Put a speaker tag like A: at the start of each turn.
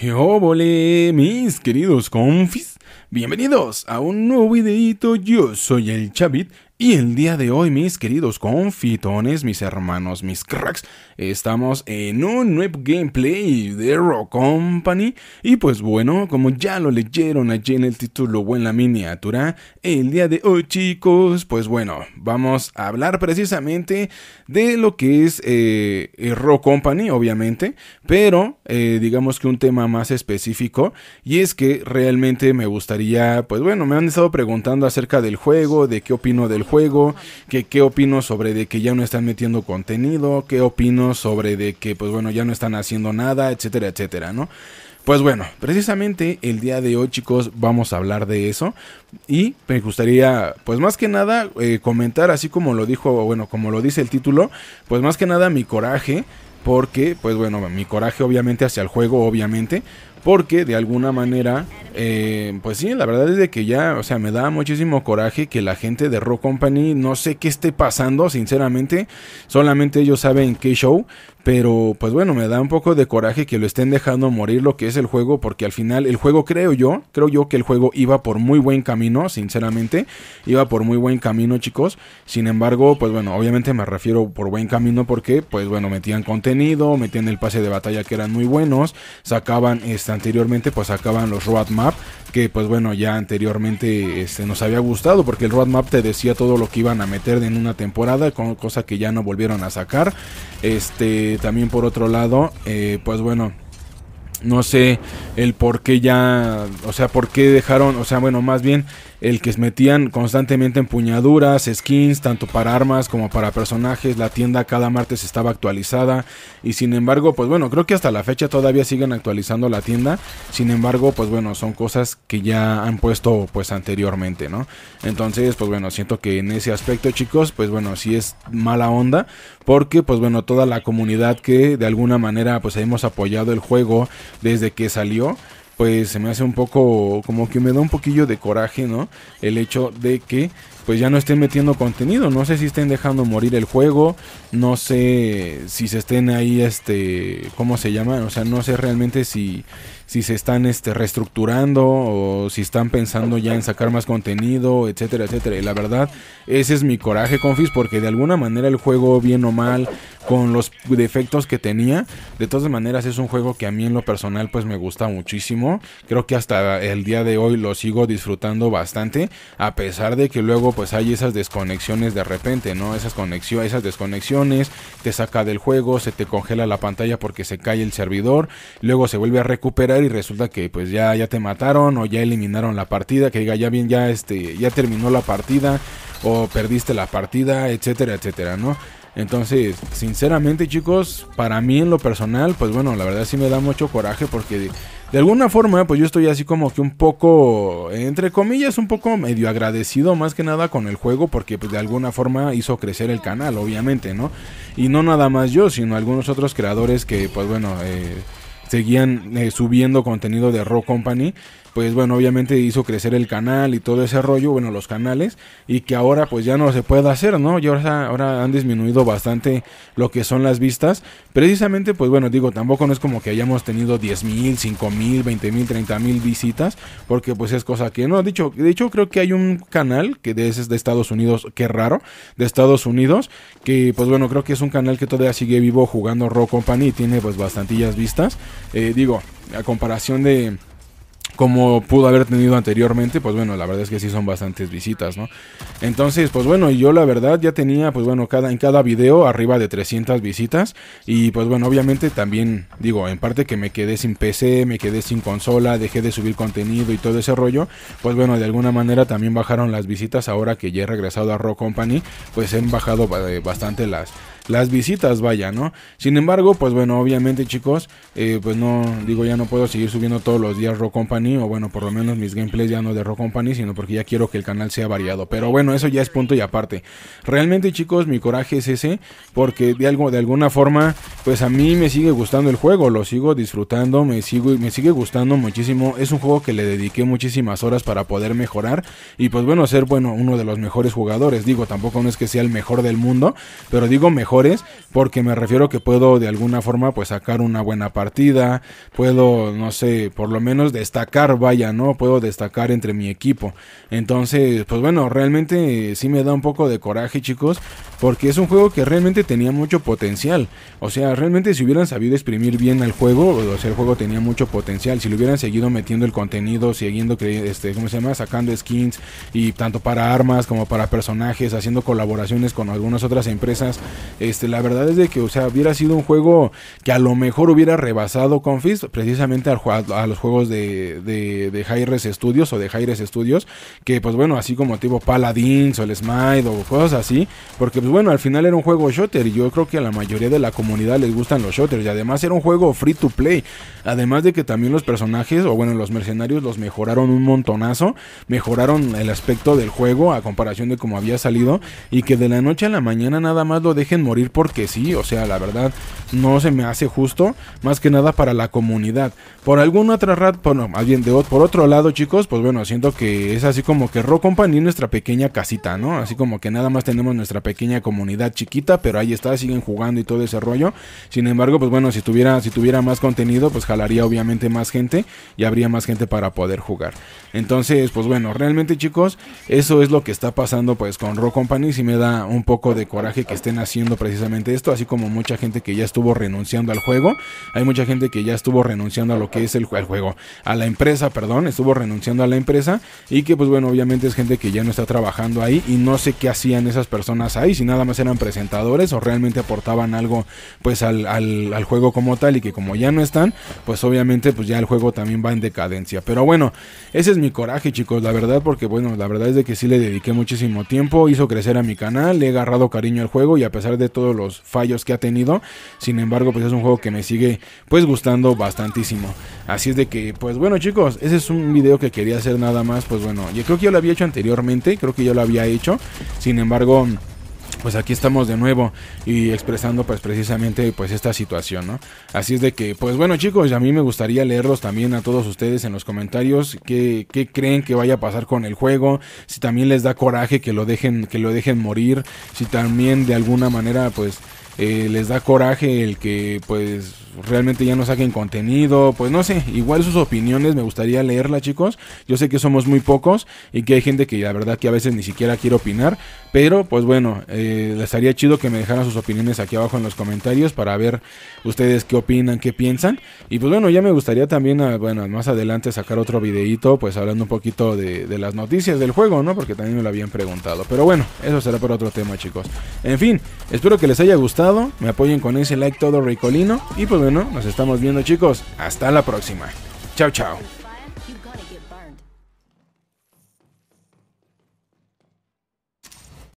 A: ¡Qué mis queridos confis! Bienvenidos a un nuevo videito, yo soy el Chavit y el día de hoy mis queridos confitones, mis hermanos, mis cracks, estamos en un nuevo gameplay de Rock Company y pues bueno, como ya lo leyeron allí en el título o en la miniatura, el día de hoy chicos, pues bueno, vamos a hablar precisamente de lo que es eh, Rock Company obviamente, pero eh, digamos que un tema más específico y es que realmente me gusta gustaría, pues bueno, me han estado preguntando acerca del juego, de qué opino del juego, que qué opino sobre de que ya no están metiendo contenido, qué opino sobre de que, pues bueno, ya no están haciendo nada, etcétera, etcétera, ¿no? Pues bueno, precisamente el día de hoy chicos vamos a hablar de eso y me gustaría pues más que nada eh, comentar así como lo dijo, bueno, como lo dice el título, pues más que nada mi coraje porque pues bueno, mi coraje obviamente hacia el juego obviamente, porque de alguna manera, eh, pues sí, la verdad es de que ya, o sea, me da muchísimo coraje que la gente de Rock Company, no sé qué esté pasando, sinceramente, solamente ellos saben qué show, pero pues bueno, me da un poco de coraje que lo estén dejando morir lo que es el juego, porque al final el juego creo yo, creo yo que el juego iba por muy buen camino, sinceramente, iba por muy buen camino chicos, sin embargo, pues bueno, obviamente me refiero por buen camino porque pues bueno, metían contenido, metían el pase de batalla que eran muy buenos, sacaban esta anteriormente pues sacaban los roadmap que pues bueno ya anteriormente este, nos había gustado porque el roadmap te decía todo lo que iban a meter en una temporada cosa que ya no volvieron a sacar este también por otro lado eh, pues bueno no sé el por qué ya o sea por qué dejaron o sea bueno más bien el que metían constantemente empuñaduras, skins, tanto para armas como para personajes. La tienda cada martes estaba actualizada. Y sin embargo, pues bueno, creo que hasta la fecha todavía siguen actualizando la tienda. Sin embargo, pues bueno, son cosas que ya han puesto pues anteriormente, ¿no? Entonces, pues bueno, siento que en ese aspecto, chicos, pues bueno, sí es mala onda. Porque, pues bueno, toda la comunidad que de alguna manera pues hemos apoyado el juego desde que salió pues se me hace un poco, como que me da un poquillo de coraje, ¿no? El hecho de que pues ya no estén metiendo contenido, no sé si estén dejando morir el juego, no sé si se estén ahí, este, ¿cómo se llama? O sea, no sé realmente si si se están este, reestructurando o si están pensando ya en sacar más contenido, etcétera, etcétera. Y la verdad, ese es mi coraje, Confis, porque de alguna manera el juego, bien o mal, con los defectos que tenía, de todas maneras es un juego que a mí en lo personal pues me gusta muchísimo. Creo que hasta el día de hoy lo sigo disfrutando bastante, a pesar de que luego pues hay esas desconexiones de repente, ¿no? Esas conexiones, esas desconexiones, te saca del juego, se te congela la pantalla porque se cae el servidor, luego se vuelve a recuperar y resulta que pues ya, ya te mataron o ya eliminaron la partida, que diga ya bien, ya este, ya terminó la partida o perdiste la partida, etcétera, etcétera, ¿no? Entonces, sinceramente chicos, para mí en lo personal, pues bueno, la verdad sí me da mucho coraje porque de, alguna forma, pues yo estoy así como que un poco, entre comillas, un poco medio agradecido más que nada con el juego porque pues de alguna forma hizo crecer el canal, obviamente, ¿no? Y no nada más yo, sino algunos otros creadores que, pues bueno, eh, seguían eh, subiendo contenido de Raw Company pues bueno, obviamente hizo crecer el canal y todo ese rollo, bueno, los canales, y que ahora pues ya no se puede hacer, ¿no? Y ahora, han disminuido bastante lo que son las vistas, precisamente pues bueno, digo, tampoco no es como que hayamos tenido 10.000, 5.000, 20.000, 30.000 visitas, porque pues es cosa que no, dicho, de hecho creo que hay un canal que de, es de Estados Unidos, qué raro, de Estados Unidos, que pues bueno, creo que es un canal que todavía sigue vivo jugando Rock Company y tiene pues bastantillas vistas, eh, digo, a comparación de como pudo haber tenido anteriormente, pues bueno, la verdad es que sí son bastantes visitas, ¿no? Entonces, pues bueno, yo la verdad ya tenía, pues bueno, cada, en cada video arriba de 300 visitas y pues bueno, obviamente también digo, en parte que me quedé sin PC, me quedé sin consola, dejé de subir contenido y todo ese rollo, pues bueno, de alguna manera también bajaron las visitas ahora que ya he regresado a Raw Company, pues han bajado eh, bastante las las visitas, vaya, ¿no? Sin embargo, pues bueno, obviamente chicos, eh, pues no, digo, ya no puedo seguir subiendo todos los días Rock Company, o bueno, por lo menos mis gameplays ya no de Rock Company, sino porque ya quiero que el canal sea variado. Pero bueno, eso ya es punto y aparte. Realmente chicos, mi coraje es ese, porque de, algo, de alguna forma, pues a mí me sigue gustando el juego, lo sigo disfrutando, me, sigo, me sigue gustando muchísimo. Es un juego que le dediqué muchísimas horas para poder mejorar y pues bueno, ser bueno, uno de los mejores jugadores. Digo, tampoco no es que sea el mejor del mundo, pero digo mejor porque me refiero que puedo de alguna forma pues sacar una buena partida, puedo, no sé, por lo menos destacar, vaya, ¿no? Puedo destacar entre mi equipo. Entonces, pues bueno, realmente sí me da un poco de coraje, chicos, porque es un juego que realmente tenía mucho potencial. O sea, realmente si hubieran sabido exprimir bien al juego, o sea, el juego tenía mucho potencial, si lo hubieran seguido metiendo el contenido, siguiendo, este, ¿cómo se llama? Sacando skins y tanto para armas como para personajes, haciendo colaboraciones con algunas otras empresas, este, la verdad es de que, o sea, hubiera sido un juego que a lo mejor hubiera rebasado Confist, precisamente al, a los juegos de, de, de Studios o de hi Studios, que pues bueno, así como tipo Paladins o el Smite o cosas así, porque pues bueno, al final era un juego shooter y yo creo que a la mayoría de la comunidad les gustan los shooters y además era un juego free to play, además de que también los personajes o bueno, los mercenarios los mejoraron un montonazo, mejoraron el aspecto del juego a comparación de cómo había salido y que de la noche a la mañana nada más lo dejen morir porque sí, o sea, la verdad no se me hace justo, más que nada para la comunidad. Por alguna otra rat, bueno, más bien de por otro lado, chicos, pues bueno, siento que es así como que Rock Company nuestra pequeña casita, ¿no? Así como que nada más tenemos nuestra pequeña comunidad chiquita, pero ahí está, siguen jugando y todo ese rollo. Sin embargo, pues bueno, si tuviera si tuviera más contenido, pues jalaría obviamente más gente y habría más gente para poder jugar. Entonces, pues bueno, realmente, chicos, eso es lo que está pasando pues con Rock Company, si me da un poco de coraje que estén haciendo precisamente esto, así como mucha gente que ya estuvo renunciando al juego, hay mucha gente que ya estuvo renunciando a lo que es el, juego, a la empresa, perdón, estuvo renunciando a la empresa y que pues bueno, obviamente es gente que ya no está trabajando ahí y no sé qué hacían esas personas ahí, si nada más eran presentadores o realmente aportaban algo pues al, al, al juego como tal y que como ya no están, pues obviamente pues ya el juego también va en decadencia. Pero bueno, ese es mi coraje chicos, la verdad, porque bueno, la verdad es de que sí le dediqué muchísimo tiempo, hizo crecer a mi canal, le he agarrado cariño al juego y a pesar de todos los fallos que ha tenido. Sin embargo, pues es un juego que me sigue pues gustando bastantísimo. Así es de que, pues bueno chicos, ese es un video que quería hacer nada más. Pues bueno, yo creo que yo lo había hecho anteriormente, creo que yo lo había hecho. Sin embargo pues aquí estamos de nuevo y expresando pues precisamente pues esta situación, ¿no? Así es de que, pues bueno chicos, a mí me gustaría leerlos también a todos ustedes en los comentarios, qué, creen que vaya a pasar con el juego, si también les da coraje que lo dejen, que lo dejen morir, si también de alguna manera pues eh, les da coraje el que pues realmente ya no saquen contenido, pues no sé, igual sus opiniones me gustaría leerla chicos, yo sé que somos muy pocos y que hay gente que la verdad que a veces ni siquiera quiere opinar, pero pues bueno, les eh, estaría chido que me dejaran sus opiniones aquí abajo en los comentarios para ver ustedes qué opinan, qué piensan y pues bueno, ya me gustaría también, ah, bueno, más adelante sacar otro videito pues hablando un poquito de, las noticias del juego, ¿no? Porque también me lo habían preguntado, pero bueno, eso será por otro tema chicos, en fin, espero que les haya gustado me apoyen con ese like todo ricolino y pues bueno, nos estamos viendo chicos, hasta la próxima. Chao, chao.